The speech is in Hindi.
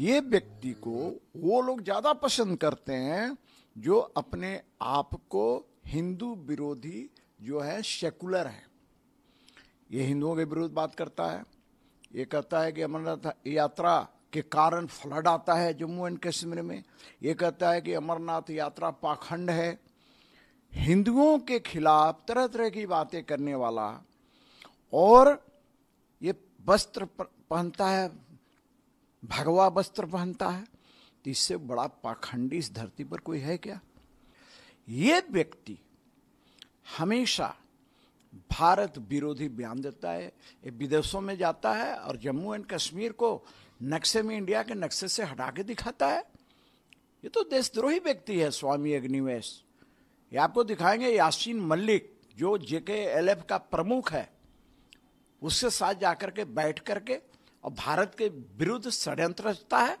ये व्यक्ति को वो लोग ज्यादा पसंद करते हैं जो अपने आप को हिंदू विरोधी जो है सेकुलर है ये हिंदुओं के विरुद्ध बात करता है ये कहता है कि अमरनाथ यात्रा के कारण फ्लड आता है जम्मू एंड कश्मीर में ये कहता है कि अमरनाथ यात्रा पाखंड है हिंदुओं के खिलाफ तरह तरह की बातें करने वाला और ये वस्त्र पहनता है भगवा वस्त्र पहनता है तो इससे बड़ा पाखंडी इस धरती पर कोई है क्या ये व्यक्ति हमेशा भारत विरोधी बयान देता है ये विदेशों में जाता है और जम्मू एंड कश्मीर को नक्शे में इंडिया के नक्शे से हटा के दिखाता है ये तो देशद्रोही व्यक्ति है स्वामी अग्निवेश ये आपको दिखाएंगे यासीन मलिक जो जेके एल एफ का प्रमुख है उसके साथ जाकर के बैठ करके और भारत के विरुद्ध षड्यंत्र रचता है